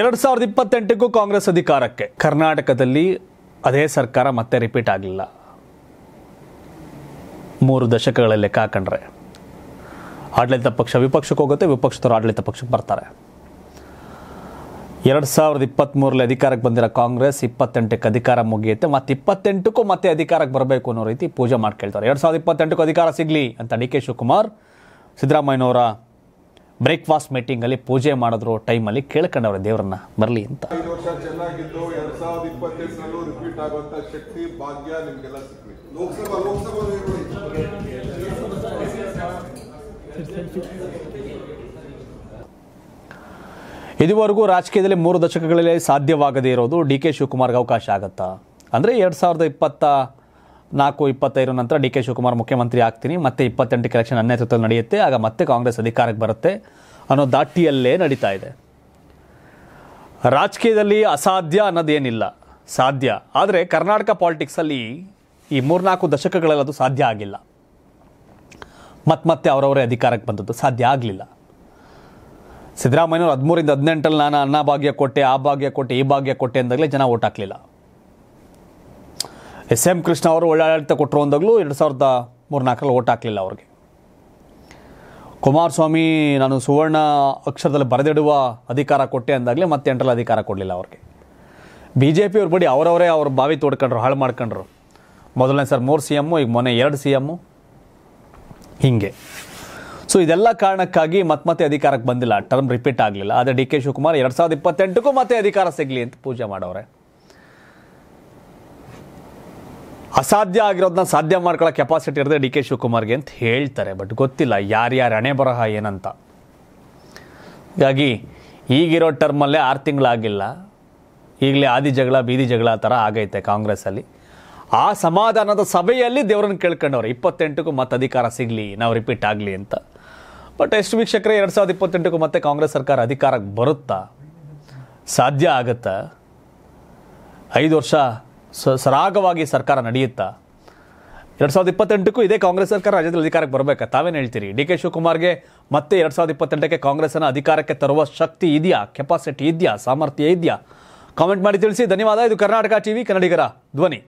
ಎರಡು ಸಾವಿರದ ಇಪ್ಪತ್ತೆಂಟಕ್ಕೂ ಕಾಂಗ್ರೆಸ್ ಅಧಿಕಾರಕ್ಕೆ ಕರ್ನಾಟಕದಲ್ಲಿ ಅದೇ ಸರ್ಕಾರ ಮತ್ತೆ ರಿಪೀಟ್ ಆಗಲಿಲ್ಲ ಮೂರು ದಶಕಗಳಲ್ಲಿ ಕಾಕಂಡ್ರೆ ಆಡಳಿತ ಪಕ್ಷ ವಿಪಕ್ಷಕ್ಕೆ ಹೋಗುತ್ತೆ ವಿಪಕ್ಷದವರು ಆಡಳಿತ ಪಕ್ಷಕ್ಕೆ ಬರ್ತಾರೆ ಎರಡು ಸಾವಿರದ ಇಪ್ಪತ್ತ್ಮೂರಲ್ಲಿ ಅಧಿಕಾರಕ್ಕೆ ಬಂದಿರೋ ಕಾಂಗ್ರೆಸ್ ಇಪ್ಪತ್ತೆಂಟಕ್ಕೆ ಅಧಿಕಾರ ಮುಗಿಯುತ್ತೆ ಮತ್ತು ಇಪ್ಪತ್ತೆಂಟಕ್ಕೂ ಮತ್ತೆ ಅಧಿಕಾರಕ್ಕೆ ಬರಬೇಕು ಅನ್ನೋ ರೀತಿ ಪೂಜೆ ಮಾಡ್ಕೊಳ್ತಾರೆ ಎರಡು ಸಾವಿರದ ಇಪ್ಪತ್ತೆಂಟಕ್ಕೂ ಅಧಿಕಾರ ಸಿಗಲಿ ಅಂತ ಡಿ ಕೆ ಶಿವಕುಮಾರ್ ಸಿದ್ದರಾಮಯ್ಯನವರ ಬ್ರೇಕ್ಫಾಸ್ಟ್ ಮೀಟಿಂಗಲ್ಲಿ ಪೂಜೆ ಮಾಡಿದ್ರು ಟೈಮಲ್ಲಿ ಕೇಳ್ಕೊಂಡವ್ರೆ ದೇವರನ್ನ ಬರಲಿ ಅಂತ ಇದುವರೆಗೂ ರಾಜಕೀಯದಲ್ಲಿ ಮೂರು ದಶಕಗಳಲ್ಲಿ ಸಾಧ್ಯವಾಗದೇ ಇರೋದು ಡಿ ಕೆ ಶಿವಕುಮಾರ್ಗೆ ಅವಕಾಶ ಆಗುತ್ತಾ ಅಂದ್ರೆ ಎರಡ್ ಸಾವಿರದ ಇಪ್ಪತ್ತ ನಾಲ್ಕು ಇಪ್ಪತ್ತೈದು ನಂತರ ಡಿ ಕೆ ಶಿವಕುಮಾರ್ ಮುಖ್ಯಮಂತ್ರಿ ಆಗ್ತೀನಿ ಮತ್ತೆ ಇಪ್ಪತ್ತೆಂಟಕ್ಕೆ ಎಲೆಕ್ಷನ್ ಹನ್ನೆರಡು ನಡೆಯುತ್ತೆ ಆಗ ಮತ್ತೆ ಕಾಂಗ್ರೆಸ್ ಅಧಿಕಾರಕ್ಕೆ ಬರುತ್ತೆ ಅನ್ನೋ ದಾಟಿಯಲ್ಲೇ ನಡೀತಾ ಇದೆ ರಾಜಕೀಯದಲ್ಲಿ ಅಸಾಧ್ಯ ಅನ್ನೋದೇನಿಲ್ಲ ಸಾಧ್ಯ ಆದರೆ ಕರ್ನಾಟಕ ಪಾಲಿಟಿಕ್ಸಲ್ಲಿ ಈ ಮೂರ್ನಾಲ್ಕು ದಶಕಗಳಲ್ಲಿ ಅದು ಸಾಧ್ಯ ಆಗಿಲ್ಲ ಮತ್ತೆ ಮತ್ತೆ ಅವರವರೇ ಅಧಿಕಾರಕ್ಕೆ ಬಂದದ್ದು ಸಾಧ್ಯ ಆಗಲಿಲ್ಲ ಸಿದ್ದರಾಮಯ್ಯವ್ರು ಹದಿಮೂರಿಂದ ಹದಿನೆಂಟಲ್ಲಿ ನಾನು ಅನ್ನ ಭಾಗ್ಯ ಕೊಟ್ಟೆ ಆ ಭಾಗ್ಯ ಕೊಟ್ಟೆ ಈ ಭಾಗ್ಯ ಕೊಟ್ಟೆ ಅಂದಾಗಲೇ ಜನ ಓಟ್ ಹಾಕಲಿಲ್ಲ ಎಸ್ ಎಂ ಕೃಷ್ಣ ಅವರು ಆಡಳಿತ ಕೊಟ್ಟರು ಅಂದಾಗಲೂ ಎರಡು ಸಾವಿರದ ಮೂರ್ನಾಲ್ಕರಲ್ಲಿ ಓಟ್ ಹಾಕಲಿಲ್ಲ ಅವ್ರಿಗೆ ಕುಮಾರಸ್ವಾಮಿ ನಾನು ಸುವರ್ಣ ಅಕ್ಷರದಲ್ಲಿ ಬರೆದಿಡುವ ಅಧಿಕಾರ ಕೊಟ್ಟೆ ಅಂದಾಗಲೇ ಮತ್ತೆ ಎಂಟರಲ್ಲಿ ಅಧಿಕಾರ ಕೊಡಲಿಲ್ಲ ಅವ್ರಿಗೆ ಬಿ ಜೆ ಪಿಯವ್ರ ಬಡಿ ಅವರವರೇ ಅವ್ರ ಬಾವಿ ತೋಡ್ಕೊಂಡ್ರು ಹಾಳು ಮಾಡ್ಕೊಂಡ್ರು ಮೊದಲನೇ ಸರ್ ಮೂರು ಸಿ ಎಮ್ಮು ಈಗ ಮೊನ್ನೆ ಎರಡು ಸಿ ಎಮ್ಮು ಹೀಗೆ ಸೊ ಇದೆಲ್ಲ ಕಾರಣಕ್ಕಾಗಿ ಮತ್ತೆ ಮತ್ತೆ ಅಧಿಕಾರಕ್ಕೆ ಬಂದಿಲ್ಲ ಟರ್ಮ್ ರಿಪೀಟ್ ಆಗಲಿಲ್ಲ ಆದರೆ ಡಿ ಕೆ ಶಿವಕುಮಾರ್ ಎರಡು ಸಾವಿರದ ಇಪ್ಪತ್ತೆಂಟಕ್ಕೂ ಮತ್ತೆ ಅಧಿಕಾರ ಸಿಗಲಿ ಅಂತ ಪೂಜೆ ಮಾಡೋರೆ ಅಸಾಧ್ಯ ಆಗಿರೋದನ್ನ ಸಾಧ್ಯ ಮಾಡ್ಕೊಳ್ಳೋ ಕೆಪಾಸಿಟಿ ಇರದೆ ಡಿ ಕೆ ಶಿವಕುಮಾರ್ಗೆ ಅಂತ ಹೇಳ್ತಾರೆ ಬಟ್ ಗೊತ್ತಿಲ್ಲ ಯಾರ್ಯಾರು ಹಣೆ ಬರಹ ಏನಂತ ಹೀಗಾಗಿ ಈಗಿರೋ ಟರ್ಮಲ್ಲೇ ಆರು ತಿಂಗಳಾಗಿಲ್ಲ ಈಗಲೇ ಆದಿ ಜಗಳ ಬೀದಿ ಜಗಳ ಆ ಥರ ಆಗೈತೆ ಕಾಂಗ್ರೆಸ್ಸಲ್ಲಿ ಆ ಸಮಾಧಾನದ ಸಭೆಯಲ್ಲಿ ದೇವರನ್ನು ಕೇಳ್ಕೊಂಡವ್ರು ಇಪ್ಪತ್ತೆಂಟಕ್ಕೂ ಮತ್ತೆ ಅಧಿಕಾರ ಸಿಗಲಿ ನಾವು ರಿಪೀಟ್ ಆಗಲಿ ಅಂತ ಬಟ್ ಎಷ್ಟು ವೀಕ್ಷಕರೇ ಎರಡು ಸಾವಿರದ ಇಪ್ಪತ್ತೆಂಟಕ್ಕೂ ಮತ್ತೆ ಕಾಂಗ್ರೆಸ್ ಸರ್ಕಾರ ಅಧಿಕಾರಕ್ಕೆ ಬರುತ್ತಾ ಸಾಧ್ಯ ಆಗುತ್ತಾ ಐದು ವರ್ಷ ಸ ಸರಾಗವಾಗಿ ಸರ್ಕಾರ ನಡೆಯುತ್ತಾ ಎರಡು ಸಾವಿರದ ಇಪ್ಪತ್ತೆಂಟಕ್ಕೂ ಇದೇ ಕಾಂಗ್ರೆಸ್ ಸರ್ಕಾರ ರಾಜ್ಯದಲ್ಲಿ ಅಧಿಕಾರಕ್ಕೆ ಬರಬೇಕಾ ತಾವೇನು ಹೇಳ್ತೀರಿ ಡಿ ಕೆ ಶಿವಕುಮಾರ್ಗೆ ಮತ್ತೆ ಎರಡು ಸಾವಿರದ ಇಪ್ಪತ್ತೆಂಟಕ್ಕೆ ಕಾಂಗ್ರೆಸ್ಸನ್ನು ಅಧಿಕಾರಕ್ಕೆ ತರುವ ಶಕ್ತಿ ಇದೆಯಾ ಕೆಪಾಸಿಟಿ ಇದೆಯಾ ಸಾಮರ್ಥ್ಯ ಇದೆಯಾ ಕಾಮೆಂಟ್ ಮಾಡಿ ತಿಳಿಸಿ ಧನ್ಯವಾದ ಇದು ಕರ್ನಾಟಕ ಟಿವಿ ಕನ್ನಡಿಗರ ಧ್ವನಿ